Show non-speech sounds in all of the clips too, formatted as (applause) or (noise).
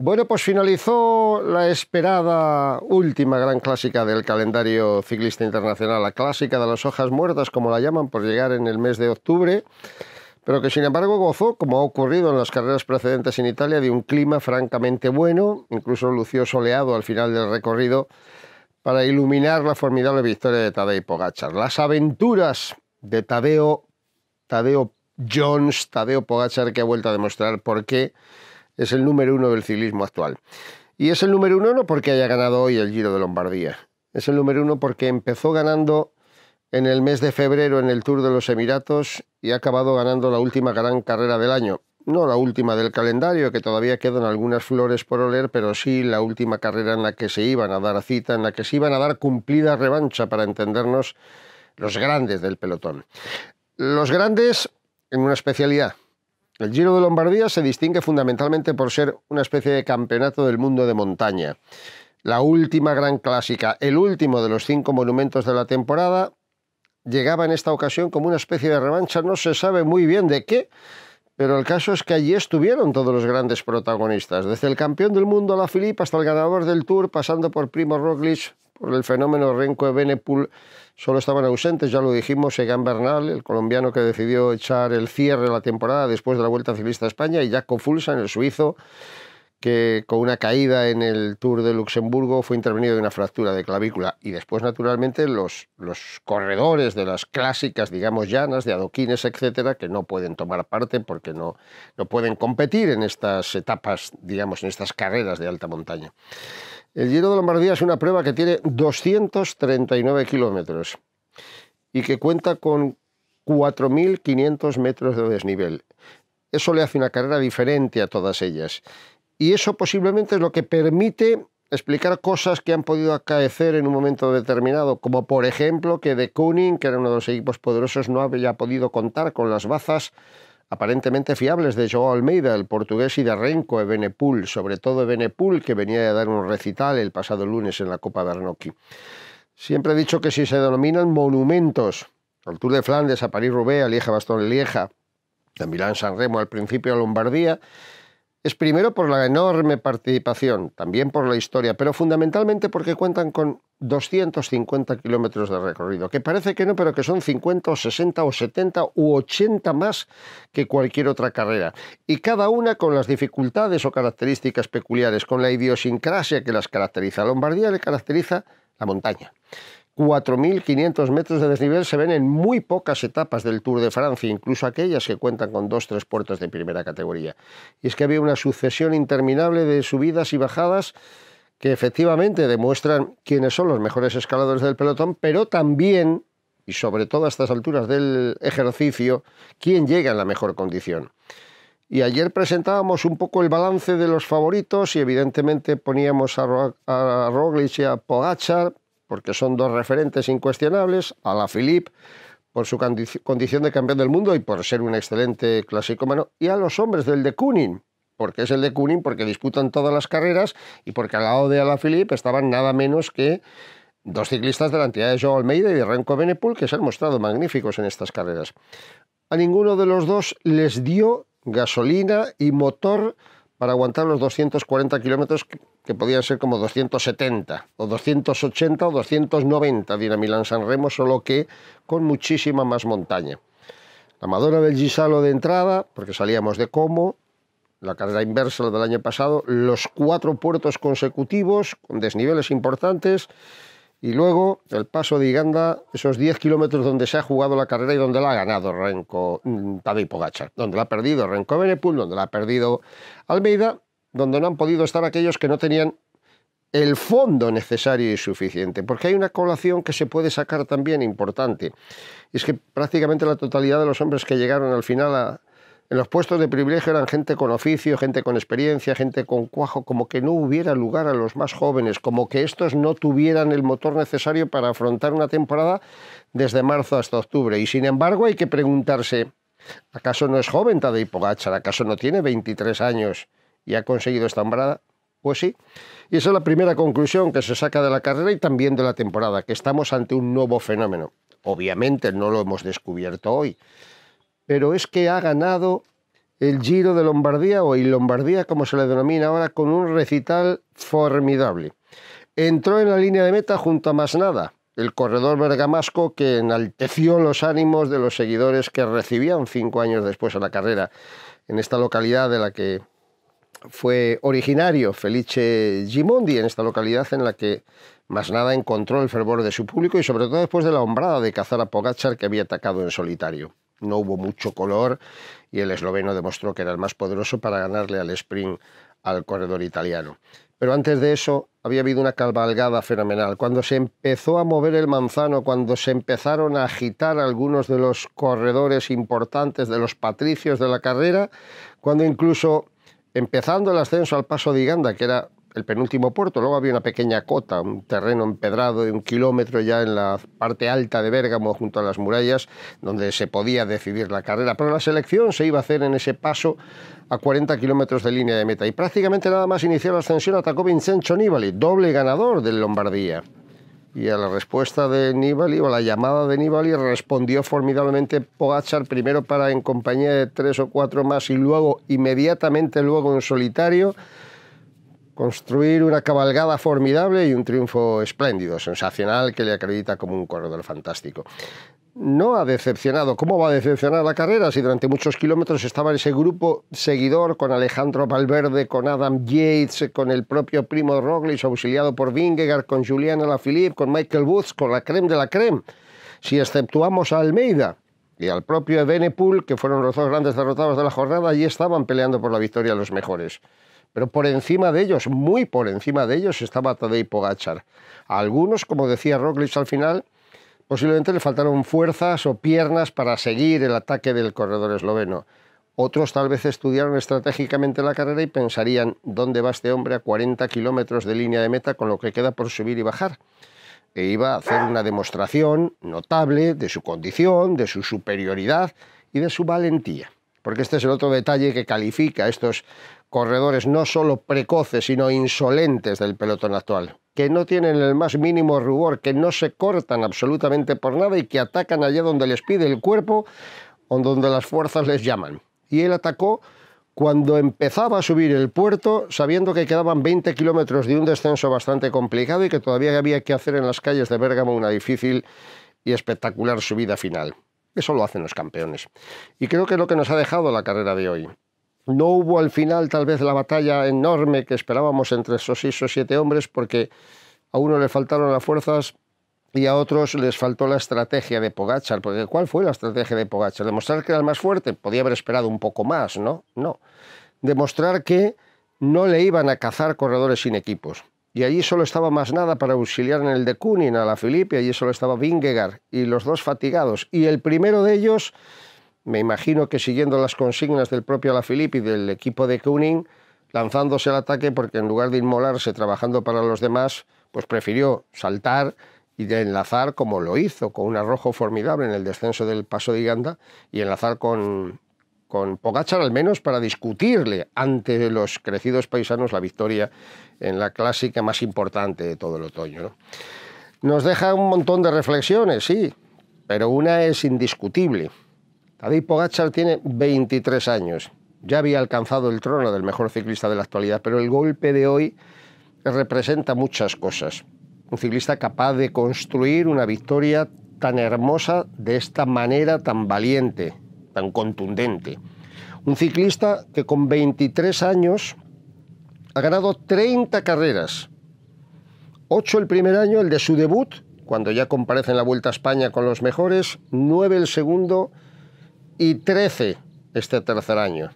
Bueno, pues finalizó la esperada última gran clásica del calendario ciclista internacional, la clásica de las hojas muertas, como la llaman, por llegar en el mes de octubre, pero que sin embargo gozó, como ha ocurrido en las carreras precedentes en Italia, de un clima francamente bueno, incluso lució soleado al final del recorrido para iluminar la formidable victoria de Tadeo Pogachar. Las aventuras de Tadeo, Tadeo Jones, Tadeo Pogachar, que ha vuelto a demostrar por qué es el número uno del ciclismo actual. Y es el número uno no porque haya ganado hoy el Giro de Lombardía, es el número uno porque empezó ganando en el mes de febrero en el Tour de los Emiratos y ha acabado ganando la última gran carrera del año. No la última del calendario, que todavía quedan algunas flores por oler, pero sí la última carrera en la que se iban a dar cita, en la que se iban a dar cumplida revancha para entendernos los grandes del pelotón. Los grandes en una especialidad, el Giro de Lombardía se distingue fundamentalmente por ser una especie de campeonato del mundo de montaña. La última gran clásica, el último de los cinco monumentos de la temporada, llegaba en esta ocasión como una especie de revancha, no se sabe muy bien de qué, pero el caso es que allí estuvieron todos los grandes protagonistas, desde el campeón del mundo La Filip hasta el ganador del Tour, pasando por Primo Roglic, por el fenómeno Renko y Benepul solo estaban ausentes, ya lo dijimos, Egan Bernal, el colombiano que decidió echar el cierre de la temporada después de la Vuelta Ciclista a España, y Jaco Fulsan, el suizo, que con una caída en el Tour de Luxemburgo fue intervenido de una fractura de clavícula. Y después, naturalmente, los, los corredores de las clásicas, digamos, llanas, de adoquines, etcétera, que no pueden tomar parte porque no, no pueden competir en estas etapas, digamos, en estas carreras de alta montaña. El Giro de Lombardía es una prueba que tiene 239 kilómetros y que cuenta con 4.500 metros de desnivel. Eso le hace una carrera diferente a todas ellas y eso posiblemente es lo que permite explicar cosas que han podido acaecer en un momento determinado, como por ejemplo que De Kooning, que era uno de los equipos poderosos, no había podido contar con las bazas aparentemente fiables de Joao Almeida, el portugués, y de Renko sobre todo benepool que venía de dar un recital el pasado lunes en la Copa Bernocchi. Siempre he dicho que si se denominan monumentos, al Tour de Flandes, a París-Roubaix, a lieja bastón lieja a Milán-San Remo, al principio a Lombardía, es primero por la enorme participación, también por la historia, pero fundamentalmente porque cuentan con 250 kilómetros de recorrido, que parece que no, pero que son 50 o 60 o 70 u 80 más que cualquier otra carrera. Y cada una con las dificultades o características peculiares, con la idiosincrasia que las caracteriza. A Lombardía le caracteriza la montaña. 4.500 metros de desnivel se ven en muy pocas etapas del Tour de Francia, incluso aquellas que cuentan con dos tres puertas de primera categoría. Y es que había una sucesión interminable de subidas y bajadas que efectivamente demuestran quiénes son los mejores escaladores del pelotón, pero también, y sobre todo a estas alturas del ejercicio, quién llega en la mejor condición. Y ayer presentábamos un poco el balance de los favoritos y evidentemente poníamos a, Roglic y a Pogachar porque son dos referentes incuestionables, a la Philippe por su condición de campeón del mundo y por ser un excelente mano y a los hombres del de Kunin, porque es el de Kunin, porque disputan todas las carreras y porque al lado de la Philippe estaban nada menos que dos ciclistas de la entidad de Joe Almeida y de Renko Benepul, que se han mostrado magníficos en estas carreras. A ninguno de los dos les dio gasolina y motor para aguantar los 240 kilómetros que podían ser como 270 o 280 o 290 de Milán-San Remo, solo que con muchísima más montaña. La madona del Gisalo de entrada, porque salíamos de Como, la carrera inversa del año pasado, los cuatro puertos consecutivos con desniveles importantes y luego el paso de Iganda, esos 10 kilómetros donde se ha jugado la carrera y donde la ha ganado Renko, mm, Tadej Pogacar, donde la ha perdido Renko Benepul, donde la ha perdido Almeida, donde no han podido estar aquellos que no tenían el fondo necesario y suficiente, porque hay una colación que se puede sacar también importante. es que prácticamente la totalidad de los hombres que llegaron al final a, en los puestos de privilegio eran gente con oficio, gente con experiencia, gente con cuajo, como que no hubiera lugar a los más jóvenes, como que estos no tuvieran el motor necesario para afrontar una temporada desde marzo hasta octubre. Y sin embargo hay que preguntarse, ¿acaso no es joven Tadej Pogacar? ¿Acaso no tiene 23 años y ha conseguido esta hombrada? Pues sí. Y esa es la primera conclusión que se saca de la carrera y también de la temporada, que estamos ante un nuevo fenómeno. Obviamente no lo hemos descubierto hoy pero es que ha ganado el Giro de Lombardía o el Lombardía, como se le denomina ahora, con un recital formidable. Entró en la línea de meta junto a Masnada, el corredor bergamasco que enalteció los ánimos de los seguidores que recibían cinco años después a la carrera en esta localidad de la que fue originario Felice Gimondi, en esta localidad en la que Masnada encontró el fervor de su público y sobre todo después de la hombrada de cazar a Pogachar que había atacado en solitario no hubo mucho color y el esloveno demostró que era el más poderoso para ganarle al sprint al corredor italiano. Pero antes de eso había habido una cabalgada fenomenal. Cuando se empezó a mover el manzano, cuando se empezaron a agitar algunos de los corredores importantes, de los patricios de la carrera, cuando incluso empezando el ascenso al paso de Ganda, que era el penúltimo puerto. Luego había una pequeña cota, un terreno empedrado de un kilómetro ya en la parte alta de Bérgamo, junto a las murallas, donde se podía decidir la carrera. Pero la selección se iba a hacer en ese paso a 40 kilómetros de línea de meta. Y prácticamente nada más inició la ascensión atacó Vincenzo Nibali, doble ganador del Lombardía. Y a la respuesta de Nibali, o a la llamada de Nibali, respondió formidablemente Pogachar, primero para en compañía de tres o cuatro más y luego, inmediatamente luego en solitario, construir una cabalgada formidable y un triunfo espléndido, sensacional, que le acredita como un corredor fantástico. No ha decepcionado. ¿Cómo va a decepcionar la carrera si durante muchos kilómetros estaba ese grupo seguidor con Alejandro Valverde, con Adam Yates, con el propio primo Roglic, auxiliado por Vingegaard, con Juliana Lafilippe, con Michael Woods, con la creme de la creme? Si exceptuamos a Almeida, y al propio Ebenepool, que fueron los dos grandes derrotados de la jornada, allí estaban peleando por la victoria los mejores pero por encima de ellos, muy por encima de ellos, estaba Tadej Pogachar. algunos, como decía Roglic al final, posiblemente le faltaron fuerzas o piernas para seguir el ataque del corredor esloveno. Otros tal vez estudiaron estratégicamente la carrera y pensarían dónde va este hombre a 40 kilómetros de línea de meta con lo que queda por subir y bajar. E iba a hacer una demostración notable de su condición, de su superioridad y de su valentía porque este es el otro detalle que califica a estos corredores no solo precoces, sino insolentes del pelotón actual, que no tienen el más mínimo rubor, que no se cortan absolutamente por nada y que atacan allá donde les pide el cuerpo o donde las fuerzas les llaman. Y él atacó cuando empezaba a subir el puerto, sabiendo que quedaban 20 kilómetros de un descenso bastante complicado y que todavía había que hacer en las calles de Bérgamo una difícil y espectacular subida final. Eso lo hacen los campeones. Y creo que es lo que nos ha dejado la carrera de hoy. No hubo al final tal vez la batalla enorme que esperábamos entre esos seis o siete hombres porque a uno le faltaron las fuerzas y a otros les faltó la estrategia de Pogachar. Porque ¿cuál fue la estrategia de Pogachar? ¿Demostrar que era el más fuerte? Podía haber esperado un poco más, ¿no? No. Demostrar que no le iban a cazar corredores sin equipos y allí solo estaba más nada para auxiliar en el de Kunin a la y allí solo estaba Vingegaard y los dos fatigados. Y el primero de ellos, me imagino que siguiendo las consignas del propio la Filipe y del equipo de Kunin, lanzándose al ataque porque en lugar de inmolarse trabajando para los demás, pues prefirió saltar y de enlazar como lo hizo, con un arrojo formidable en el descenso del paso de Ganda y enlazar con con Pogachar al menos para discutirle ante los crecidos paisanos la victoria en la clásica más importante de todo el otoño. ¿no? Nos deja un montón de reflexiones, sí, pero una es indiscutible. Tadej Pogachar tiene 23 años, ya había alcanzado el trono del mejor ciclista de la actualidad, pero el golpe de hoy representa muchas cosas. Un ciclista capaz de construir una victoria tan hermosa de esta manera tan valiente, tan contundente. Un ciclista que con 23 años ha ganado 30 carreras. 8 el primer año, el de su debut, cuando ya comparece en la Vuelta a España con los mejores, 9 el segundo y 13 este tercer año.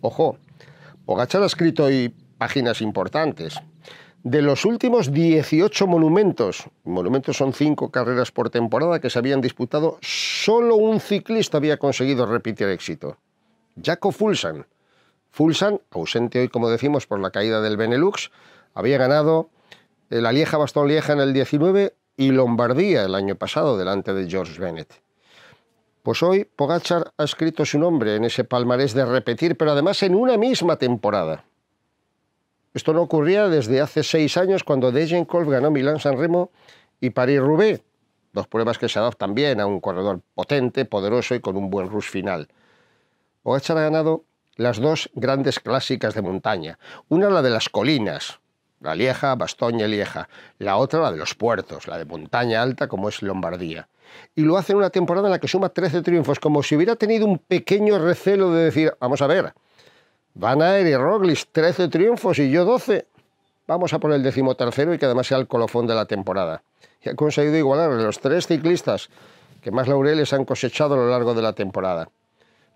Ojo, Pogachar ha escrito hoy páginas importantes de los últimos 18 monumentos, monumentos son cinco carreras por temporada que se habían disputado, solo un ciclista había conseguido repetir éxito, Jaco Fulsan. Fulsan, ausente hoy como decimos por la caída del Benelux, había ganado la Lieja Bastón Lieja en el 19 y Lombardía el año pasado delante de George Bennett. Pues hoy Pogachar ha escrito su nombre en ese palmarés de repetir, pero además en una misma temporada. Esto no ocurría desde hace seis años cuando Dejenkov ganó Milán-San Remo y París-Roubaix, dos pruebas que se adaptan bien a un corredor potente, poderoso y con un buen rush final. Ogachar ha ganado las dos grandes clásicas de montaña. Una la de las colinas, la Lieja, Bastoña Lieja. La otra la de los puertos, la de montaña alta como es Lombardía. Y lo hace en una temporada en la que suma 13 triunfos, como si hubiera tenido un pequeño recelo de decir, vamos a ver, Van Aer y Roglic, 13 triunfos y yo 12. Vamos a por el decimotercero y que además sea el colofón de la temporada. Y ha conseguido igualar a los tres ciclistas que más laureles han cosechado a lo largo de la temporada.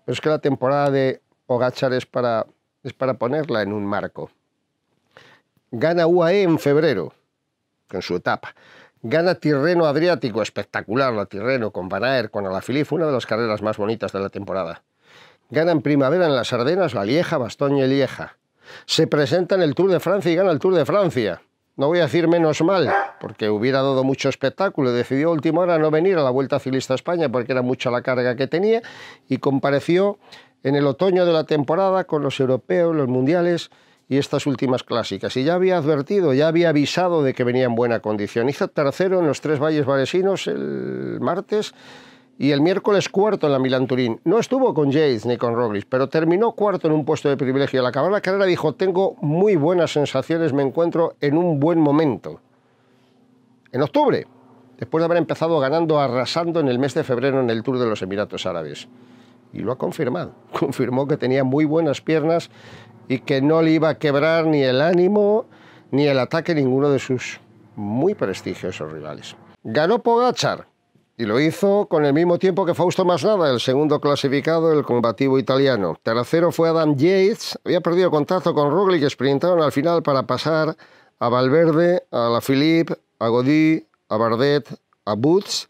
Pero es que la temporada de Ogachar es para, es para ponerla en un marco. Gana UAE en febrero, con su etapa. Gana Tirreno Adriático, espectacular la Tirreno, con Van Aer, con Alaphilippe, una de las carreras más bonitas de la temporada. Gana en primavera en las Ardenas la Lieja, Bastoña y Lieja. Se presenta en el Tour de Francia y gana el Tour de Francia. No voy a decir menos mal, porque hubiera dado mucho espectáculo. Decidió a última hora no venir a la Vuelta Ciclista a España porque era mucha la carga que tenía y compareció en el otoño de la temporada con los europeos, los mundiales y estas últimas clásicas. Y ya había advertido, ya había avisado de que venía en buena condición. Hizo tercero en los tres valles varesinos el martes y el miércoles cuarto en la Milan Turín. No estuvo con Yates ni con Robles, pero terminó cuarto en un puesto de privilegio. Al acabar la carrera dijo, tengo muy buenas sensaciones, me encuentro en un buen momento. En octubre, después de haber empezado ganando, arrasando en el mes de febrero en el Tour de los Emiratos Árabes. Y lo ha confirmado. (laughs) Confirmó que tenía muy buenas piernas y que no le iba a quebrar ni el ánimo ni el ataque ninguno de sus muy prestigiosos rivales. Ganó Pogachar, y lo hizo con el mismo tiempo que Fausto Masnada, el segundo clasificado, el combativo italiano. Tercero fue Adam Yates, había perdido contacto con Roglic, que sprintaron al final para pasar a Valverde, a La Philippe, a Godí, a Bardet, a boots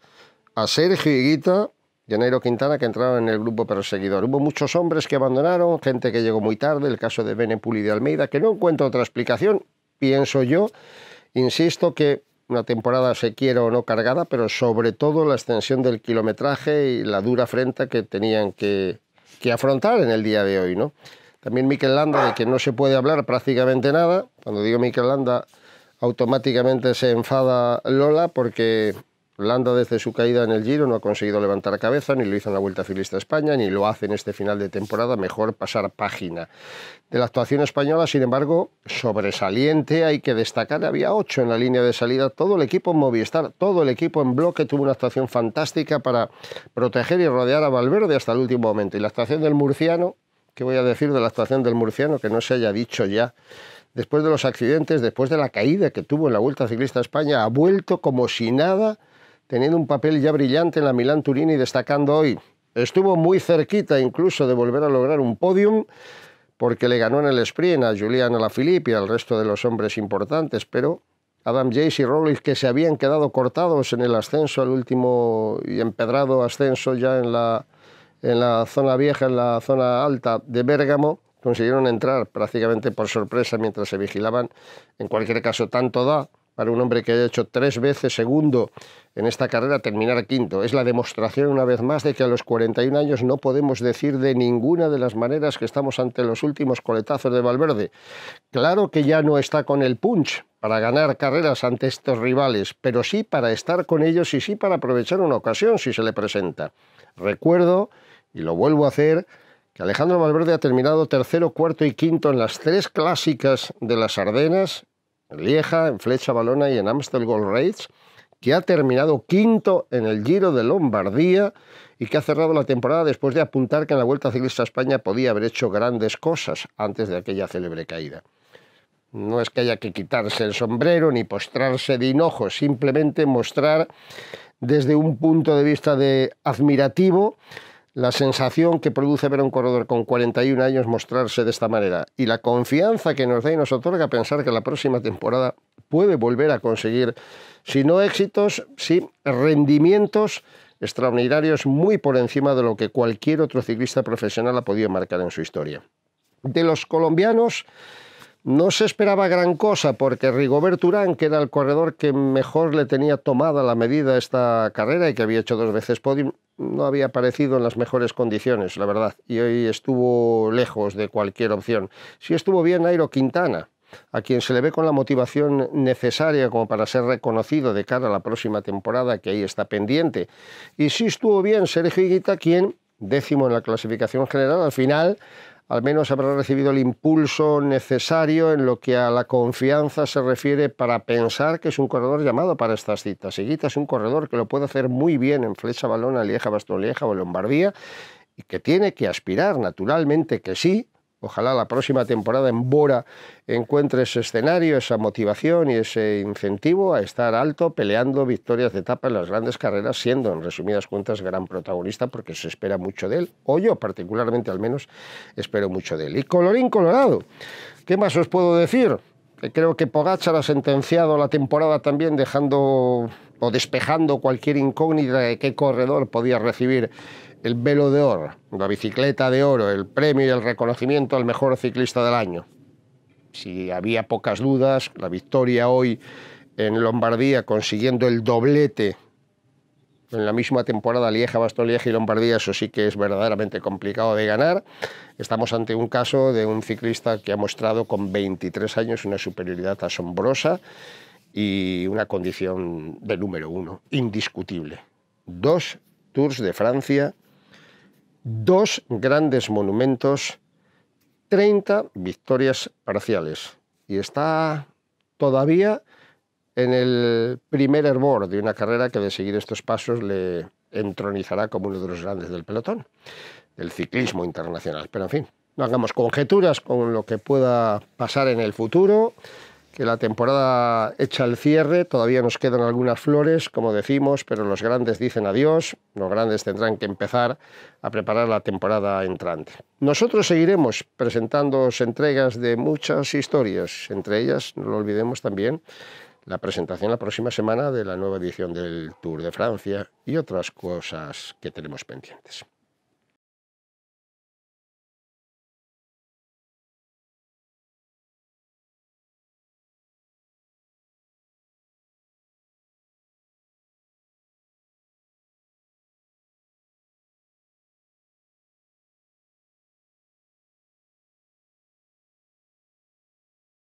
a Sergio Higuita y a Nairo Quintana, que entraron en el grupo perseguidor. Hubo muchos hombres que abandonaron, gente que llegó muy tarde, el caso de Benepul y de Almeida, que no encuentro otra explicación, pienso yo. Insisto que una temporada se quiera o no cargada, pero sobre todo la extensión del kilometraje y la dura afrenta que tenían que, afrontar en el día de hoy. ¿no? También Mikel Landa, de que no se puede hablar prácticamente nada. Cuando digo Mikel Landa, automáticamente se enfada Lola porque Blando desde su caída en el Giro no ha conseguido levantar cabeza, ni lo hizo en la Vuelta Ciclista España, ni lo hace en este final de temporada, mejor pasar página. De la actuación española, sin embargo, sobresaliente, hay que destacar, había ocho en la línea de salida, todo el equipo en Movistar, todo el equipo en bloque tuvo una actuación fantástica para proteger y rodear a Valverde hasta el último momento. Y la actuación del murciano, ¿qué voy a decir de la actuación del murciano que no se haya dicho ya? Después de los accidentes, después de la caída que tuvo en la Vuelta Ciclista a España, ha vuelto como si nada teniendo un papel ya brillante en la Milán Turín y destacando hoy. Estuvo muy cerquita incluso de volver a lograr un podium porque le ganó en el sprint a Julian Alaphilippe y al resto de los hombres importantes, pero Adam Jace y Rollins que se habían quedado cortados en el ascenso, el último y empedrado ascenso ya en la, en la zona vieja, en la zona alta de Bérgamo, consiguieron entrar prácticamente por sorpresa mientras se vigilaban. En cualquier caso, tanto da para un hombre que haya hecho tres veces segundo en esta carrera terminar quinto. Es la demostración una vez más de que a los 41 años no podemos decir de ninguna de las maneras que estamos ante los últimos coletazos de Valverde. Claro que ya no está con el punch para ganar carreras ante estos rivales, pero sí para estar con ellos y sí para aprovechar una ocasión si se le presenta. Recuerdo, y lo vuelvo a hacer, que Alejandro Valverde ha terminado tercero, cuarto y quinto en las tres clásicas de las Ardenas en Lieja, en Flecha Balona y en Amstel Gold Race, que ha terminado quinto en el Giro de Lombardía y que ha cerrado la temporada después de apuntar que en la Vuelta Ciclista a España podía haber hecho grandes cosas antes de aquella célebre caída. No es que haya que quitarse el sombrero ni postrarse de hinojo, simplemente mostrar desde un punto de vista de admirativo la sensación que produce ver a un corredor con 41 años mostrarse de esta manera y la confianza que nos da y nos otorga pensar que la próxima temporada puede volver a conseguir, si no éxitos, sí rendimientos extraordinarios muy por encima de lo que cualquier otro ciclista profesional ha podido marcar en su historia. De los colombianos, no se esperaba gran cosa porque Rigobert Urán, que era el corredor que mejor le tenía tomada la medida esta carrera y que había hecho dos veces podium, no había aparecido en las mejores condiciones, la verdad, y hoy estuvo lejos de cualquier opción. Sí estuvo bien Airo Quintana, a quien se le ve con la motivación necesaria como para ser reconocido de cara a la próxima temporada que ahí está pendiente. Y sí estuvo bien Sergio Higuita, quien, décimo en la clasificación general, al final al menos habrá recibido el impulso necesario en lo que a la confianza se refiere para pensar que es un corredor llamado para estas citas. Seguita es un corredor que lo puede hacer muy bien en Flecha Balona, Lieja, Bastón Lieja o Lombardía y que tiene que aspirar, naturalmente que sí, Ojalá la próxima temporada en Bora encuentre ese escenario, esa motivación y ese incentivo a estar alto peleando victorias de etapa en las grandes carreras, siendo en resumidas cuentas gran protagonista porque se espera mucho de él, o yo particularmente al menos espero mucho de él. Y colorín colorado, ¿qué más os puedo decir? Creo que Pogachar ha sentenciado la temporada también dejando o despejando cualquier incógnita de qué corredor podía recibir el velo de oro, la bicicleta de oro, el premio y el reconocimiento al mejor ciclista del año. Si había pocas dudas, la victoria hoy en Lombardía consiguiendo el doblete en la misma temporada Lieja, Basto Lieja y Lombardía, eso sí que es verdaderamente complicado de ganar. Estamos ante un caso de un ciclista que ha mostrado con 23 años una superioridad asombrosa y una condición de número uno, indiscutible. Dos Tours de Francia, dos grandes monumentos, 30 victorias parciales. Y está todavía en el primer hervor de una carrera que de seguir estos pasos le entronizará como uno de los grandes del pelotón, del ciclismo internacional. Pero en fin, no hagamos conjeturas con lo que pueda pasar en el futuro, que la temporada echa el cierre, todavía nos quedan algunas flores, como decimos, pero los grandes dicen adiós, los grandes tendrán que empezar a preparar la temporada entrante. Nosotros seguiremos presentándoos entregas de muchas historias, entre ellas, no lo olvidemos también, la presentación la próxima semana de la nueva edición del Tour de Francia y otras cosas que tenemos pendientes.